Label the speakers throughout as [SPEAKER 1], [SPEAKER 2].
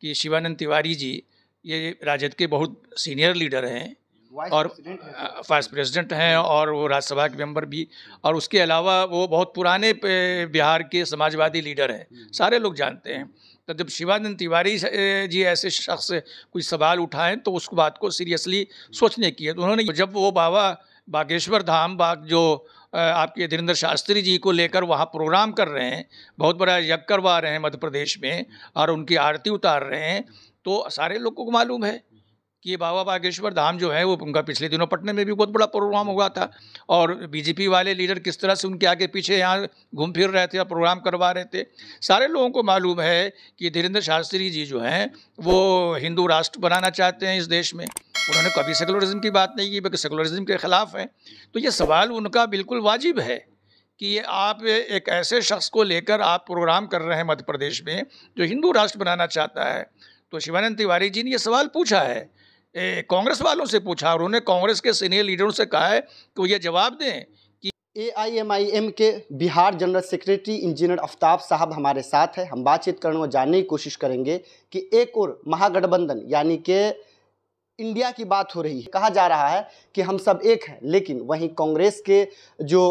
[SPEAKER 1] कि शिवानंद तिवारी जी ये राजद के बहुत सीनियर लीडर हैं और वाइस प्रेसिडेंट हैं और वो राज्यसभा के मेंबर भी और उसके अलावा वो बहुत पुराने बिहार के समाजवादी लीडर हैं हम्म। सारे लोग जानते हैं तो जब शिवानंद तिवारी जी ऐसे शख्स कुछ सवाल उठाएं तो उस बात को सीरियसली हम्म। सोचने की है तो उन्होंने जब वो बाबा बागेश्वर धाम बाग जो आपके धीरेन्द्र शास्त्री जी को लेकर वहाँ प्रोग्राम कर रहे हैं बहुत बड़ा यज्ञ करवा रहे हैं मध्य प्रदेश में और उनकी आरती उतार रहे हैं तो सारे लोगों को मालूम है कि बाबा बागेश्वर धाम जो है वो उनका पिछले दिनों पटने में भी बहुत बड़ा प्रोग्राम हुआ था और बीजेपी वाले लीडर किस तरह से उनके आगे पीछे यहाँ घूम फिर रहे थे या प्रोग्राम करवा रहे थे सारे लोगों को मालूम है कि धीरेन्द्र शास्त्री जी जो हैं वो हिंदू राष्ट्र बनाना चाहते हैं इस देश में उन्होंने कभी सेकुलरिज्म की बात नहीं की बल्कि सेकुलरिज्म के ख़िलाफ़ हैं तो ये सवाल उनका बिल्कुल वाजिब है कि ये आप एक ऐसे शख्स को लेकर आप प्रोग्राम कर रहे हैं मध्य प्रदेश में जो हिंदू राष्ट्र बनाना चाहता है तो शिवानंद तिवारी जी ने ये सवाल पूछा है कांग्रेस वालों से पूछा और उन्होंने कांग्रेस के सीनियर लीडरों से कहा है कि वो ये जवाब दें
[SPEAKER 2] कि ए आई एम आई एम के Bihar general secretary engineer Aftab साहब हमारे साथ हैं हम बातचीत करने और जानने की कोशिश करेंगे कि एक और महागठबंधन यानी कि इंडिया की बात हो रही है कहा जा रहा है कि हम सब एक हैं लेकिन वहीं कांग्रेस के जो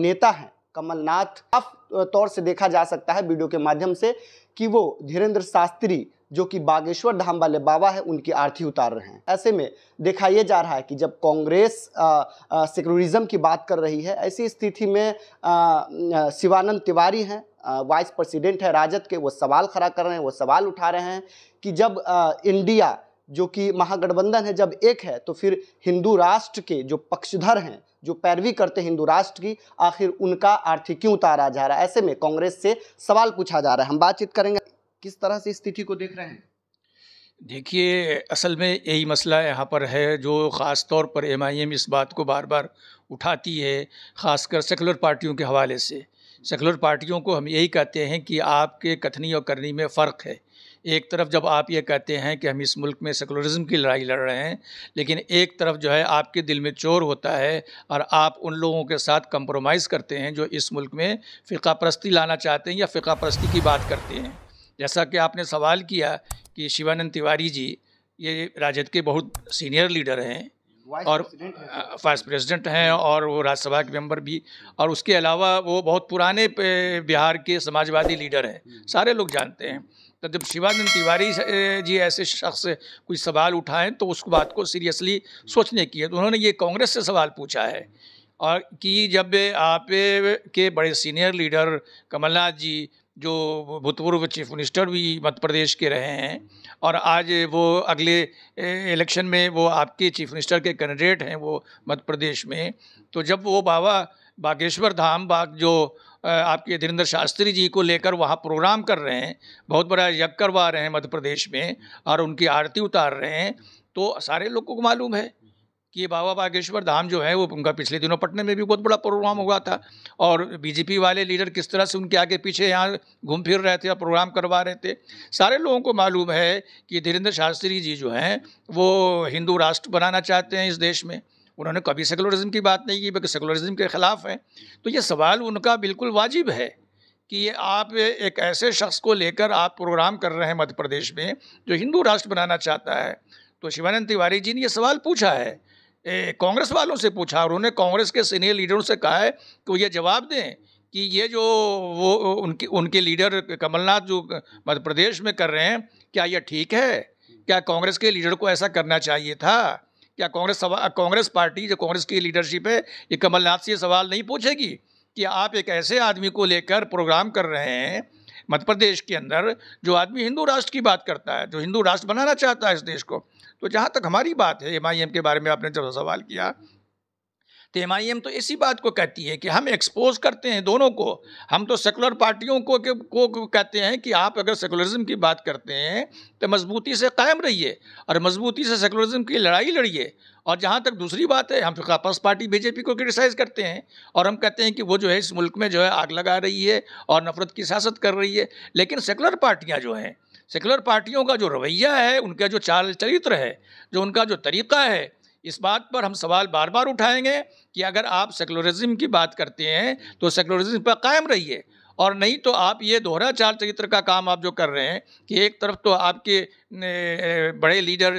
[SPEAKER 2] नेता हैं कमलनाथ साफ तौर से देखा जा सकता है वीडियो के माध्यम से कि वो धीरेन्द्र शास्त्री जो कि बागेश्वर धाम वाले बाबा हैं उनकी आरती उतार रहे हैं ऐसे में देखा ये जा रहा है कि जब कांग्रेस सेक्युलरिज्म की बात कर रही है ऐसी स्थिति में शिवानंद तिवारी हैं वाइस प्रेसिडेंट है राजद के वो सवाल खड़ा कर रहे हैं वो सवाल उठा रहे हैं कि जब आ, इंडिया जो कि महागठबंधन है जब एक है तो फिर हिंदू राष्ट्र के जो पक्षधर हैं जो पैरवी करते हिंदू राष्ट्र की आखिर उनका आर्थिक क्यों उतारा जा रहा है ऐसे में कांग्रेस से सवाल पूछा जा रहा है हम बातचीत करेंगे किस तरह से स्थिति को देख रहे हैं
[SPEAKER 1] देखिए असल में यही मसला यहाँ पर है जो ख़ास तौर पर एम इस बात को बार बार उठाती है ख़ासकर सेकुलर पार्टियों के हवाले से सेकुलर पार्टियों को हम यही कहते हैं कि आपके कथनी और करनी में फ़र्क है एक तरफ जब आप ये कहते हैं कि हम इस मुल्क में सेकुलरिज्म की लड़ाई लड़ रहे हैं लेकिन एक तरफ जो है आपके दिल में चोर होता है और आप उन लोगों के साथ कंप्रोमाइज़ करते हैं जो इस मुल्क में फ़िका परस्ती लाना चाहते हैं या फ़िका परस्ती की बात करते हैं जैसा कि आपने सवाल किया कि शिवानंद तिवारी जी ये राजद के बहुत सीनियर लीडर हैं और वाइस प्रेसिडेंट हैं और वो राज्यसभा के मेंबर भी और उसके अलावा वो बहुत पुराने बिहार के समाजवादी लीडर हैं हम्म। सारे लोग जानते हैं तो जब शिवानंद तिवारी जी ऐसे शख्स कोई सवाल उठाएं तो उस बात को सीरियसली सोचने की है तो उन्होंने ये कांग्रेस से सवाल पूछा है और कि जब आप के बड़े सीनियर लीडर कमलनाथ जी जो भूतपूर्व चीफ मिनिस्टर भी मध्य प्रदेश के रहे हैं और आज वो अगले इलेक्शन में वो आपके चीफ मिनिस्टर के कैंडिडेट हैं वो मध्य प्रदेश में तो जब वो बाबा बागेश्वर धाम बाग जो आपके धीरेन्द्र शास्त्री जी को लेकर वहाँ प्रोग्राम कर रहे हैं बहुत बड़ा यज्ञ करवा रहे हैं मध्य प्रदेश में और उनकी आरती उतार रहे हैं तो सारे लोगों को मालूम है कि बाबा बागेश्वर धाम जो है वो उनका पिछले दिनों पटने में भी बहुत बड़ा प्रोग्राम हुआ था और बीजेपी वाले लीडर किस तरह से उनके आगे पीछे यहाँ घूम फिर रहे थे और प्रोग्राम करवा रहे थे सारे लोगों को मालूम है कि धीरेन्द्र शास्त्री जी जो हैं वो हिंदू राष्ट्र बनाना चाहते हैं इस देश में उन्होंने कभी सेकुलरिज्म की बात नहीं की बल्कि सेकुलरिज्म के ख़िलाफ़ हैं तो ये सवाल उनका बिल्कुल वाजिब है कि ये आप एक ऐसे शख्स को लेकर आप प्रोग्राम कर रहे हैं मध्य प्रदेश में जो हिंदू राष्ट्र बनाना चाहता है तो शिवानंद तिवारी जी ने ये सवाल पूछा है कांग्रेस वालों से पूछा और उन्होंने कांग्रेस के सीनियर लीडरों से कहा है कि वो ये जवाब दें कि ये जो वो उनके उनके लीडर कमलनाथ जो मध्य प्रदेश में कर रहे हैं क्या यह ठीक है क्या कांग्रेस के लीडर को ऐसा करना चाहिए था क्या कांग्रेस कांग्रेस पार्टी जो कांग्रेस की लीडरशिप है ये कमलनाथ से ये सवाल नहीं पूछेगी कि आप एक ऐसे आदमी को लेकर प्रोग्राम कर रहे हैं मध्य प्रदेश के अंदर जो आदमी हिंदू राष्ट्र की बात करता है जो हिंदू राष्ट्र बनाना चाहता है इस देश को तो जहाँ तक हमारी बात है एम के बारे में आपने जब सवाल किया तो एम आई एम तो इसी बात को कहती है कि हम एक्सपोज करते हैं दोनों को हम तो सेकुलर पार्टियों को, के, को कहते हैं कि आप अगर सेकुलरिज्म की बात करते हैं तो मजबूती से कायम रहिए और मजबूती से सेकुलरिज्म की लड़ाई लड़िए और जहाँ तक दूसरी बात है हम तो पीपल्स पार्टी बीजेपी को क्रिटिसाइज़ करते हैं और हम कहते हैं कि वो जो है इस मुल्क में जो है आग लगा रही है और नफरत की सियासत कर रही है लेकिन सेकुलर पार्टियाँ जो हैं सेकुलर पार्टियों का जो रवैया है उनका जो चाल चरित्र है जो उनका जो तरीका है इस बात पर हम सवाल बार बार उठाएंगे कि अगर आप सेकुलरिज्म की बात करते हैं तो सेकुलरिज्म पर कायम रहिए और नहीं तो आप ये दोहरा चार चरित्र का काम आप जो कर रहे हैं कि एक तरफ तो आपके बड़े लीडर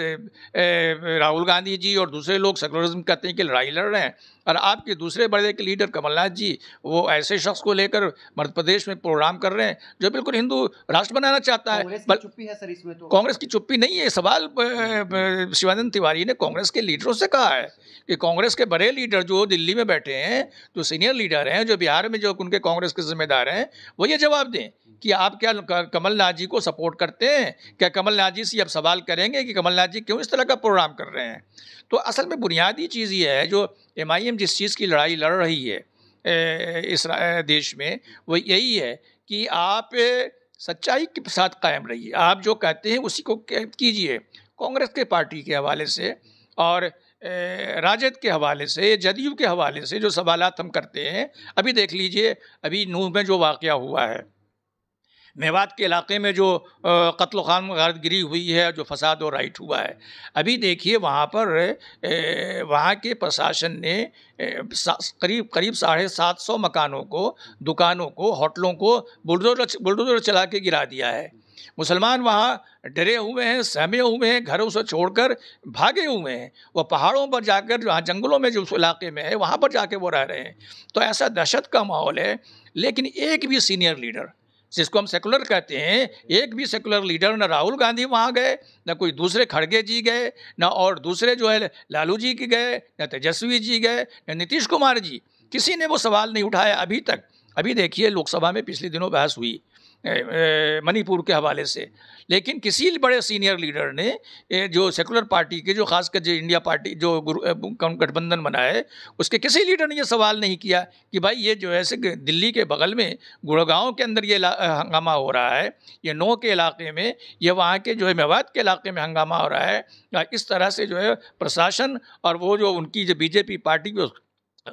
[SPEAKER 1] राहुल गांधी जी और दूसरे लोग सेकुलरिज्म कहते हैं कि लड़ाई लड़ रहे हैं और आपके दूसरे बड़े के लीडर कमलनाथ जी वो ऐसे शख्स को लेकर मध्य प्रदेश में प्रोग्राम कर रहे हैं जो बिल्कुल हिंदू राष्ट्र बनाना चाहता है चुप्पी
[SPEAKER 2] है सर इसमें तो कांग्रेस
[SPEAKER 1] की चुप्पी नहीं है सवाल शिवानंद तिवारी ने कांग्रेस के लीडरों से कहा है कि कांग्रेस के बड़े लीडर जो दिल्ली में बैठे हैं जो सीनियर लीडर हैं जो बिहार में जो उनके कांग्रेस के जिम्मेदार हैं वो ये जवाब दें कि आप क्या कमलनाथ जी को सपोर्ट करते हैं क्या कमलनाथ जी से अब सवाल करेंगे कि कमलनाथ जी क्यों इस तरह का प्रोग्राम कर रहे हैं तो असल में बुनियादी चीज़ ये है जो एम जिस चीज़ की लड़ाई लड़ रही है इस देश में वो यही है कि आप सच्चाई के साथ कायम रहिए आप जो कहते हैं उसी को कीजिए कांग्रेस के पार्टी के हवाले से और राजद के हवाले से जदयू के हवाले से जो सवाल हम करते हैं अभी देख लीजिए अभी नूह में जो वाक़ हुआ है मेवात के इलाके में जो कत्ल खान गिरी हुई है जो फसाद और राइट हुआ है अभी देखिए वहाँ पर वहाँ के प्रशासन ने करीब करीब साढ़े सात सौ मकानों को दुकानों को होटलों को बुलडोजर बुलडोजर चला के गिरा दिया है मुसलमान वहाँ डरे हुए हैं सहमे हुए हैं घरों से छोड़कर भागे हुए हैं वह पहाड़ों पर जाकर वहाँ जंगलों में जो उस इलाके में है वहाँ पर जाके वो रह रहे हैं तो ऐसा दहशत का माहौल है लेकिन एक भी सीनियर लीडर जिसको हम सेकुलर कहते हैं एक भी सेकुलर लीडर ना राहुल गांधी वहाँ गए ना कोई दूसरे खड़गे जी गए ना और दूसरे जो है लालू जी के गए ना तेजस्वी जी गए ना नीतीश कुमार जी किसी ने वो सवाल नहीं उठाया अभी तक अभी देखिए लोकसभा में पिछले दिनों बहस हुई मणिपुर के हवाले से लेकिन किसी बड़े सीनियर लीडर ने जो सेकुलर पार्टी के जो खासकर जो इंडिया पार्टी जो गठबंधन बना है उसके किसी लीडर ने ये सवाल नहीं किया कि भाई ये जो है दिल्ली के बगल में गुड़गांव के अंदर ये हंगामा हो रहा है ये नो के इलाके में ये वहाँ के जो है मेवात के इलाके में हंगामा हो रहा है इस तरह से जो है प्रशासन और वो जो उनकी जो बीजेपी पार्टी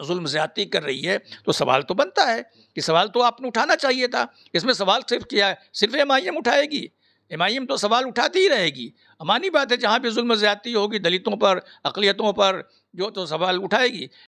[SPEAKER 1] जुल्म ज़्यादती कर रही है तो सवाल तो बनता है कि सवाल तो आपने उठाना चाहिए था इसमें सवाल सिर्फ किया है सिर्फ एम आई एम उठाएगी एम आई एम तो सवाल उठाती ही रहेगी अमानी बात है जहाँ भी जुल्म ज़्यादती होगी दलितों पर अकलीतों पर जो तो सवाल उठाएगी